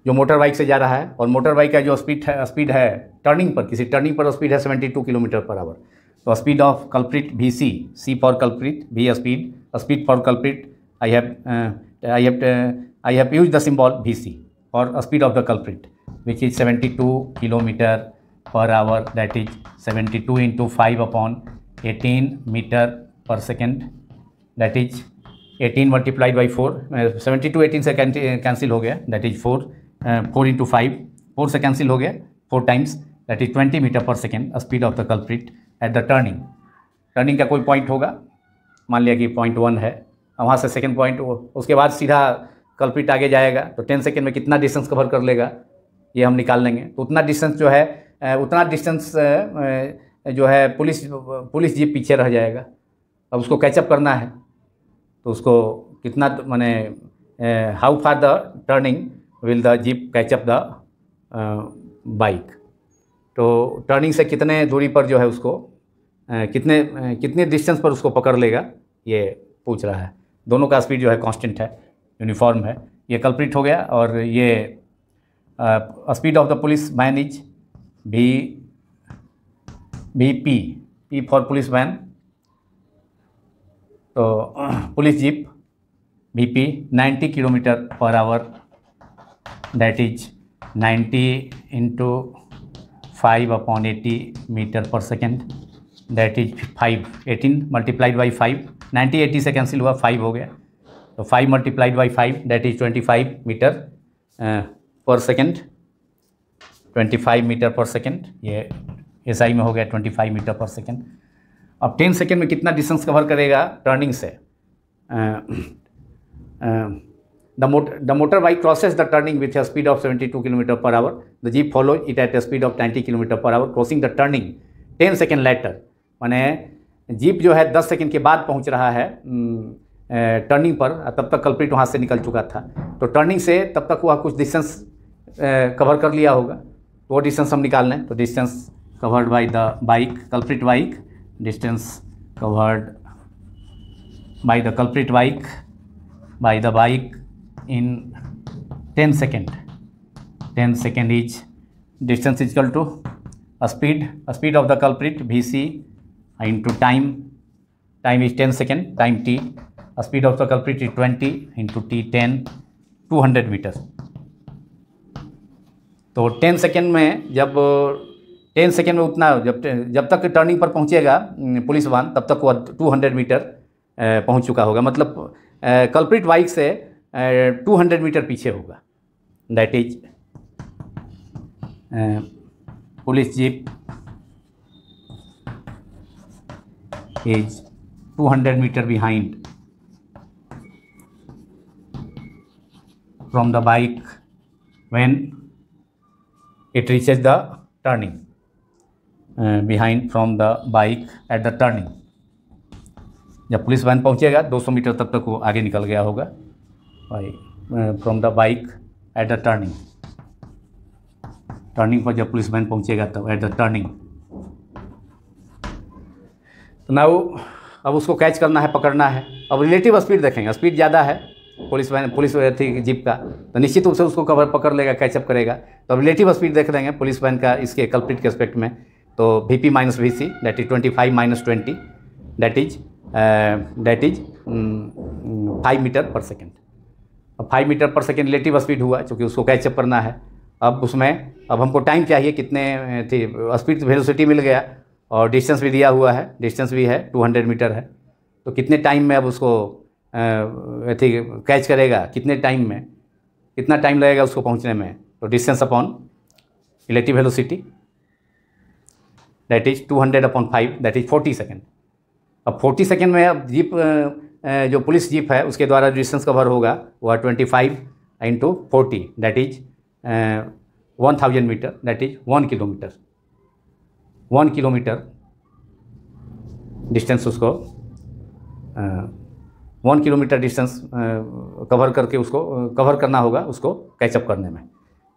जो मोटर बाइक से जा रहा है और मोटर बाइक का जो स्पीड है स्पीड है टर्निंग पर किसी टर्निंग पर स्पीड है seventy two kilometre per hour तो speed of culprit V C C for culprit V speed speed for culprit I have I have I have use the symbol V C और speed of the culprit which is seventy two kilometre per hour that is seventy two into five upon eighteen metre per second that is 18 multiplied by four seventy two eighteen से cancel uh, हो गया that is four four into five four से cancel हो गया four times that is twenty metre per second speed of the culprit at the turning turning का कोई point होगा मान लिया कि पॉइंट वन है वहाँ से सेकेंड पॉइंट उसके बाद सीधा कल्प्रिट आगे जाएगा तो टेन सेकेंड में कितना डिस्टेंस कवर कर लेगा ये हम निकाल लेंगे तो उतना डिस्टेंस जो है uh, उतना डिस्टेंस uh, जो है पुलिस पुलिस जीप पीछे रह जाएगा अब उसको कैचअप करना है तो उसको कितना माने how far the turning will the jeep catch up the bike तो टर्निंग से कितने दूरी पर जो है उसको कितने कितने डिस्टेंस पर उसको पकड़ लेगा ये पूछ रहा है दोनों का स्पीड जो है कांस्टेंट है यूनिफॉर्म है ये कल्प्रिट हो गया और ये speed of the police man is V V P P for police man तो police jeep P ninety kilometre per hour that is ninety into five upon eighty metre per second that is five eighteen multiplied by five 90 80 से cancel हुआ five हो गया तो five multiplied by five that is twenty five metre per second twenty five metre per second ये S आई में हो गया twenty five metre per second अब टेन सेकेंड में कितना डिस्टेंस कवर करेगा टर्निंग से the motor the motor bike crosses the turning with a speed of 72 kilometre per hour the jeep follow it at a speed of 90 kilometre per hour crossing the turning ten second later मैंने jeep जो है दस second के बाद पहुंच रहा है turning पर तब तक कल्प्रिट वहाँ से निकल चुका था तो टर्निंग से तब तक वह कुछ डिस्टेंस कवर कर लिया होगा तो वो डिस्टेंस हम निकाल लें तो distance covered by the bike culprit bike distance covered by the culprit bike by the bike in 10 second 10 second each distance is equal to a speed a speed of the culprit vc into time time is 10 second time t a speed of the culprit is 20 into t 10 200 metre तो 10 second में जब ten second में उतना जब जब तक turning पर पहुँचेगा पुलिस वाहन तब तक वह टू हंड्रेड मीटर पहुँच चुका होगा मतलब कल्प्रिट बाइक से टू हंड्रेड मीटर पीछे होगा that is police jeep is two hundred metre behind from the bike when it reaches the turning behind from the bike at the turning जब police van पहुंचेगा 200 metre तब तक वो तो आगे निकल गया होगा भाई from the bike at the turning turning पर जब पुलिस वैन पहुंचेगा तब एट द टर्निंग तो नाउ अब उसको कैच करना है पकड़ना है अब रिलेटिव स्पीड देखेंगे स्पीड ज़्यादा है पुलिस वैन पुलिस थी जीप का तो निश्चित रूप से उसको कवर पकड़ लेगा कैचअप करेगा तो अब रिलेटिव स्पीड देख देंगे पुलिस वैन का इसके कल्प्रिट के एस्पेक्ट में तो V P minus V C that is twenty five minus twenty that is that is five metre per second अब five metre per second relative speed हुआ चूँकि उसको कैचअप करना है अब उसमें अब हमको टाइम चाहिए कितने थी स्पीड वेलोसिटी मिल गया और डिस्टेंस भी दिया हुआ है डिस्टेंस भी है टू हंड्रेड मीटर है तो कितने टाइम में अब उसको थी कैच करेगा कितने टाइम में कितना टाइम लगेगा उसको पहुंचने में तो distance upon relative velocity that is 200 upon five that is 40 second अब 40 सेकेंड में अब जीप जो पुलिस जीप है उसके द्वारा डिस्टेंस कवर होगा वह twenty five into forty that is one thousand metre that is one kilometre one kilometre distance उसको वन किलोमीटर डिस्टेंस कवर करके उसको कवर करना होगा उसको कैचअप करने में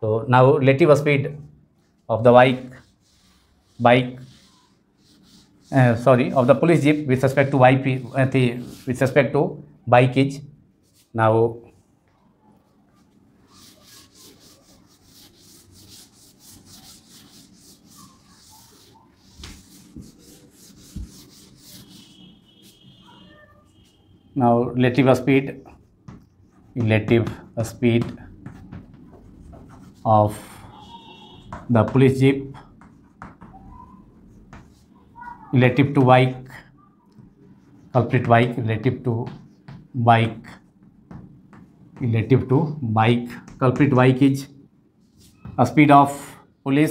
तो now relative speed of the bike bike uh, sorry of the police jeep with respect to bike uh, the, with respect to bike now now relative speed relative speed of the police jeep relative to bike culprit bike relative to bike relative to bike culprit bike is speed of police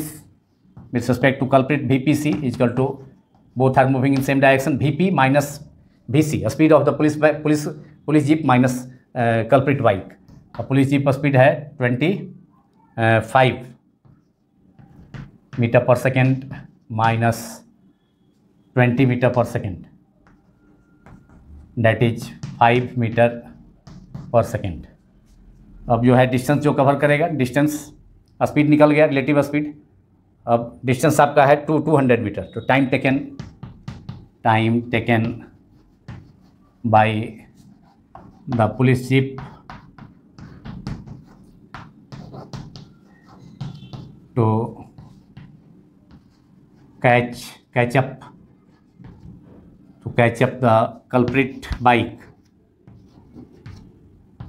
with respect to culprit V P C is equal to both are moving in same direction V P minus V C speed of the police police police jeep minus culprit bike police jeep speed है twenty five metre per second minus 20 meter per second that is 5 meter per second अब जो है distance जो cover करेगा distance speed निकल गया relative speed अब distance आपका है टू टू हंड्रेड मीटर तो time taken time taken by the police jeep to catch catch up to catch up the culprit bike.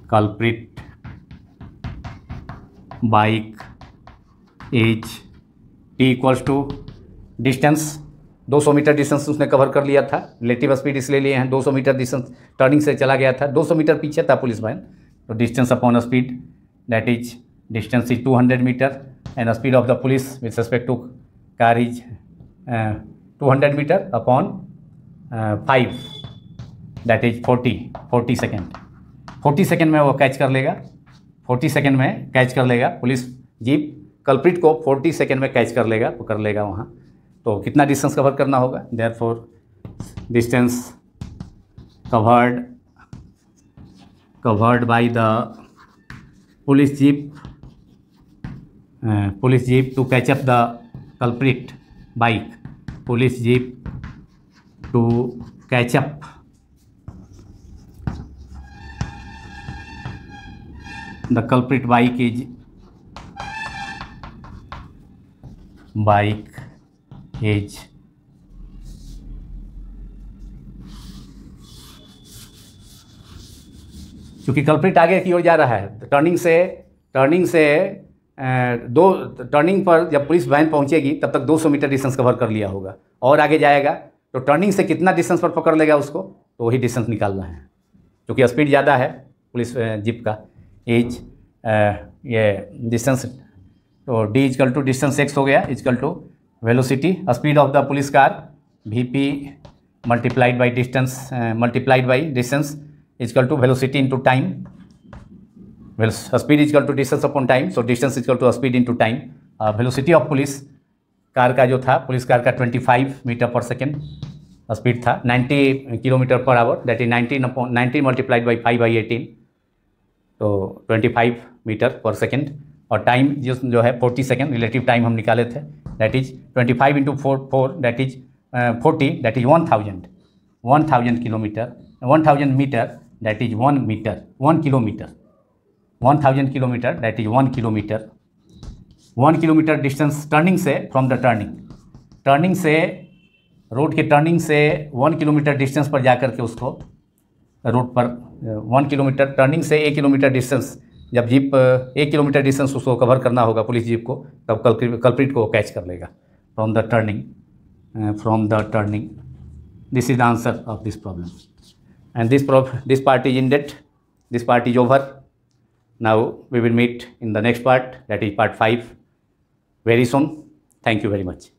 Culprit bike h t equals to distance 200 metre distance उसने cover कर लिया था relative speed इसलिए लिए हैं 200 metre distance turning से चला गया था 200 मीटर पीछे था पुलिस बहन तो distance upon speed that is distance is 200 metre and speed of the police with respect to car is 200 metre upon five that is forty forty second forty second में वो कैच कर लेगा forty second में catch कर लेगा police jeep culprit को forty second में catch कर लेगा वो कर लेगा वहाँ तो कितना डिस्टेंस कवर करना होगा therefore distance covered covered by the police jeep uh, police jeep to catch up the culprit bike police jeep to catch up the culprit bike is bike चूंकि क्योंकि कल्प्रिट आगे की ओर जा रहा है टर्निंग तो से टर्निंग से दो टर्निंग पर जब पुलिस वैन पहुंचेगी तब तक 200 मीटर डिस्टेंस कवर कर लिया होगा और आगे जाएगा तो टर्निंग से कितना डिस्टेंस पर पकड़ लेगा उसको तो वही डिस्टेंस निकालना है क्योंकि स्पीड ज़्यादा है पुलिस जीप का एज ये डिस्टेंस तो D is equal to distance X हो गया equal to velocity speed of the police car V P multiplied by distance multiplied by distance equal to velocity into time speed equal to distance upon time so distance equal to speed equal to speed into time uh, car का जो था police car का 25 metre per second speed था 90 kilometre per hour that is 90 nineteen multiplied by five by eighteen तो 25 metre per second और time जो जो है 40 सेकेंड रिलेटिव टाइम हम निकाले थे that is 25 five into four four that is forty that is one thousand one thousand kilometre one thousand metre that is one metre one kilometre one thousand kilometre that is one kilometre one kilometre distance turning से from the turning turning से road के turning से one kilometre distance पर जाकर के उसको road पर one kilometre turning से एक किलोमीटर डिस्टेंस जब जीप एक किलोमीटर डिस्टेंस उसको कवर करना होगा पुलिस जीप को तब कल्प्रिट को कैच कर लेगा from the turning from the turning this is the answer of this problem this this this party is in date this party is over now we will meet in the next part that is part five very soon. Thank you very much.